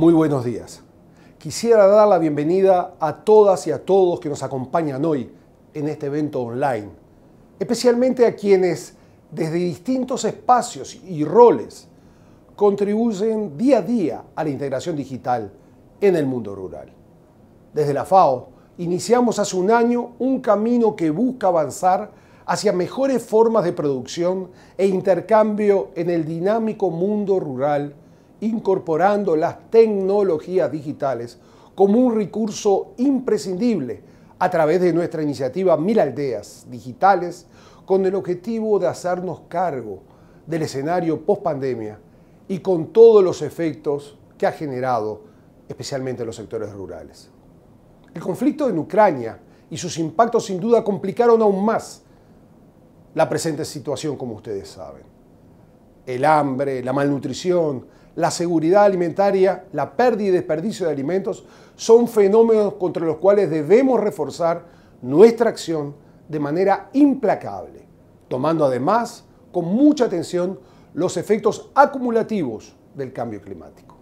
Muy buenos días. Quisiera dar la bienvenida a todas y a todos que nos acompañan hoy en este evento online, especialmente a quienes desde distintos espacios y roles contribuyen día a día a la integración digital en el mundo rural. Desde la FAO iniciamos hace un año un camino que busca avanzar hacia mejores formas de producción e intercambio en el dinámico mundo rural incorporando las tecnologías digitales como un recurso imprescindible a través de nuestra iniciativa Mil Aldeas Digitales con el objetivo de hacernos cargo del escenario post-pandemia y con todos los efectos que ha generado, especialmente en los sectores rurales. El conflicto en Ucrania y sus impactos sin duda complicaron aún más la presente situación, como ustedes saben. El hambre, la malnutrición, la seguridad alimentaria, la pérdida y desperdicio de alimentos, son fenómenos contra los cuales debemos reforzar nuestra acción de manera implacable, tomando además con mucha atención los efectos acumulativos del cambio climático.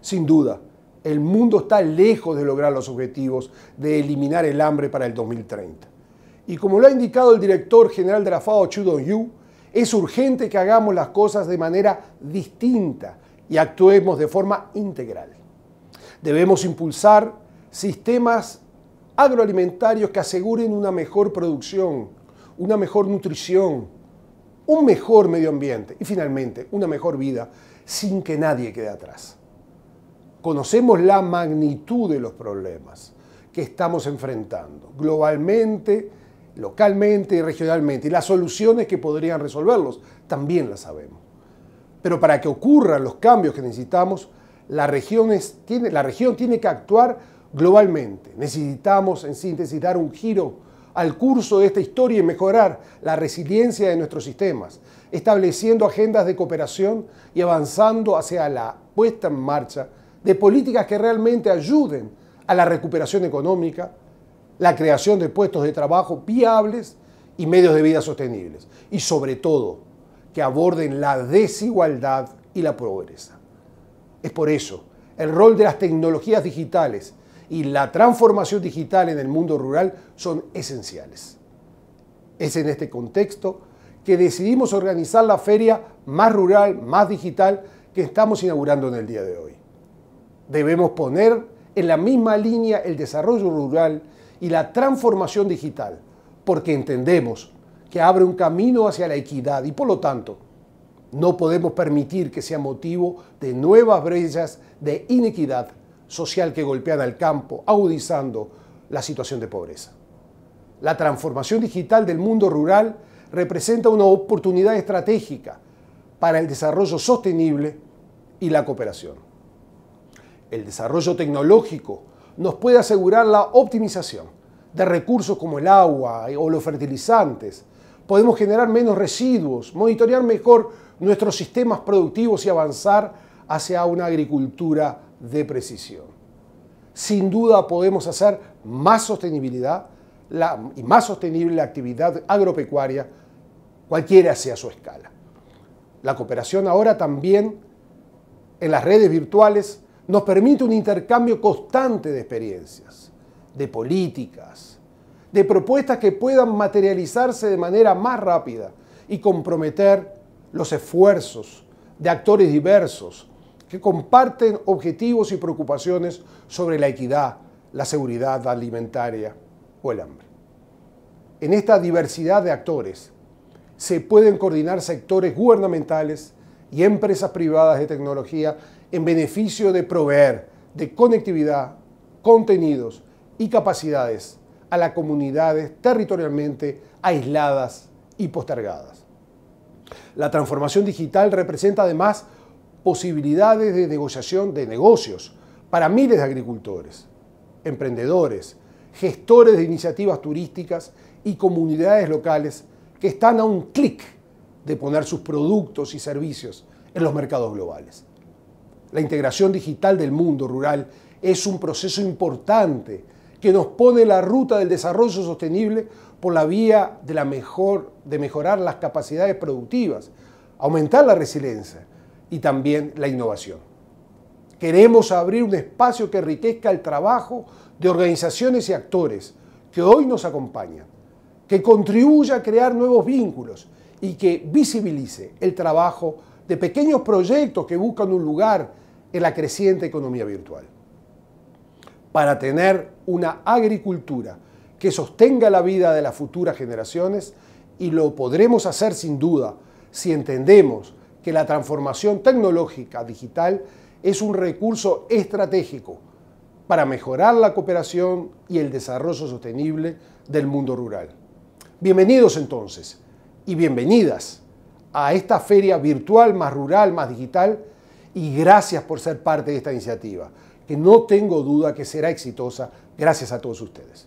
Sin duda, el mundo está lejos de lograr los objetivos de eliminar el hambre para el 2030. Y como lo ha indicado el director general de la FAO, Chu yu es urgente que hagamos las cosas de manera distinta, y actuemos de forma integral. Debemos impulsar sistemas agroalimentarios que aseguren una mejor producción, una mejor nutrición, un mejor medio ambiente y finalmente una mejor vida sin que nadie quede atrás. Conocemos la magnitud de los problemas que estamos enfrentando globalmente, localmente y regionalmente y las soluciones que podrían resolverlos también las sabemos. Pero para que ocurran los cambios que necesitamos, la región, tiene, la región tiene que actuar globalmente. Necesitamos, en síntesis, dar un giro al curso de esta historia y mejorar la resiliencia de nuestros sistemas, estableciendo agendas de cooperación y avanzando hacia la puesta en marcha de políticas que realmente ayuden a la recuperación económica, la creación de puestos de trabajo viables y medios de vida sostenibles. Y sobre todo, que aborden la desigualdad y la pobreza. Es por eso, el rol de las tecnologías digitales y la transformación digital en el mundo rural son esenciales. Es en este contexto que decidimos organizar la feria más rural, más digital que estamos inaugurando en el día de hoy. Debemos poner en la misma línea el desarrollo rural y la transformación digital, porque entendemos que abre un camino hacia la equidad y por lo tanto no podemos permitir que sea motivo de nuevas brechas de inequidad social que golpean al campo, agudizando la situación de pobreza. La transformación digital del mundo rural representa una oportunidad estratégica para el desarrollo sostenible y la cooperación. El desarrollo tecnológico nos puede asegurar la optimización de recursos como el agua o los fertilizantes, podemos generar menos residuos, monitorear mejor nuestros sistemas productivos y avanzar hacia una agricultura de precisión. Sin duda podemos hacer más sostenibilidad y más sostenible la actividad agropecuaria, cualquiera sea su escala. La cooperación ahora también en las redes virtuales nos permite un intercambio constante de experiencias, de políticas, de propuestas que puedan materializarse de manera más rápida y comprometer los esfuerzos de actores diversos que comparten objetivos y preocupaciones sobre la equidad, la seguridad alimentaria o el hambre. En esta diversidad de actores se pueden coordinar sectores gubernamentales y empresas privadas de tecnología en beneficio de proveer de conectividad, contenidos y capacidades a las comunidades territorialmente aisladas y postergadas. La transformación digital representa además posibilidades de negociación de negocios para miles de agricultores, emprendedores, gestores de iniciativas turísticas y comunidades locales que están a un clic de poner sus productos y servicios en los mercados globales. La integración digital del mundo rural es un proceso importante que nos pone la ruta del desarrollo sostenible por la vía de, de mejorar las capacidades productivas, aumentar la resiliencia y también la innovación. Queremos abrir un espacio que enriquezca el trabajo de organizaciones y actores que hoy nos acompañan, que contribuya a crear nuevos vínculos y que visibilice el trabajo de pequeños proyectos que buscan un lugar en la creciente economía virtual para tener una agricultura que sostenga la vida de las futuras generaciones y lo podremos hacer sin duda si entendemos que la transformación tecnológica digital es un recurso estratégico para mejorar la cooperación y el desarrollo sostenible del mundo rural. Bienvenidos entonces y bienvenidas a esta feria virtual más rural, más digital y gracias por ser parte de esta iniciativa que no tengo duda que será exitosa gracias a todos ustedes.